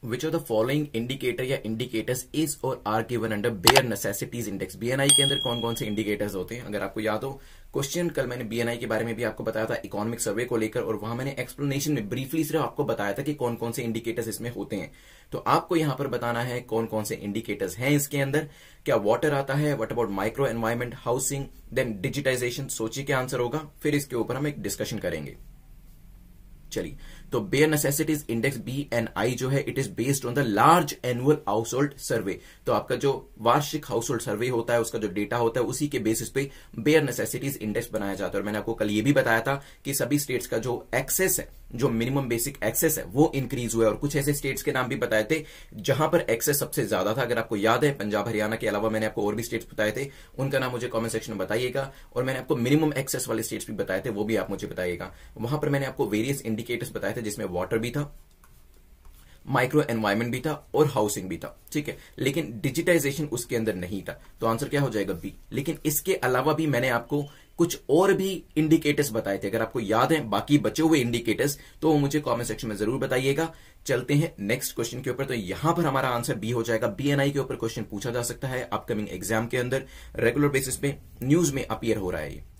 Which of the following indicator या indicators is or are given under bare necessities index BNI के अंदर कौन कौन से indicators होते हैं अगर आपको याद हो क्वेश्चन कल मैंने BNI के बारे में भी आपको बताया था इकोनॉमिक सर्वे को लेकर और वहां मैंने एक्सप्लेनेशन में ब्रीफली सिर्फ आपको बताया था कि कौन कौन से इंडिकेटर्स इसमें होते हैं तो आपको यहां पर बताना है कौन कौन से इंडिकेटर्स हैं इसके अंदर क्या वाटर आता है what about micro environment housing then digitisation सोचिए क्या आंसर होगा फिर इसके ऊपर हम एक डिस्कशन करेंगे चलिए तो bare necessities index B N I जो है it is based on the large annual household survey तो आपका जो वार्षिक हाउस होल्ड सर्वे होता है उसका जो डेटा होता है उसी के बेसिस पे बेयर नेसेसिटीज इंडेक्स बनाया जाता है और मैंने आपको कल ये भी बताया था कि सभी स्टेट्स का जो एक्सेस है जो मिनिमम बेसिक एक्सेस है वो इंक्रीज हुआ है और कुछ ऐसे स्टेट्स के नाम भी बताए थे जहां पर एक्सेस सबसे ज्यादा था अगर आपको याद है पंजाब हरियाणा के अलावा मैंने आपको और भी स्टेट्स बताए थे उनका नाम मुझे कमेंट सेक्शन में बताइएगा और मैंने आपको मिनिमम एक्सेस वाले स्टेट्स भी बताए थे वो भी आप मुझे बताइएगा वहां पर मैंने आपको वेरियस इंडिकेटर्स बताए थे जिसमें वाटर भी था माइक्रो एनवायरमेंट भी था और हाउसिंग भी था ठीक है लेकिन डिजिटाइजेशन उसके अंदर नहीं था तो आंसर क्या हो जाएगा बी लेकिन इसके अलावा भी मैंने आपको कुछ और भी इंडिकेटर्स बताए थे अगर आपको याद है बाकी बचे हुए इंडिकेटर्स तो वो मुझे कमेंट सेक्शन में जरूर बताइएगा चलते हैं नेक्स्ट क्वेश्चन के ऊपर तो यहां पर हमारा आंसर बी हो जाएगा बीएनआई के ऊपर क्वेश्चन पूछा जा सकता है अपकमिंग एग्जाम के अंदर रेगुलर बेसिस पे न्यूज में अपियर हो रहा है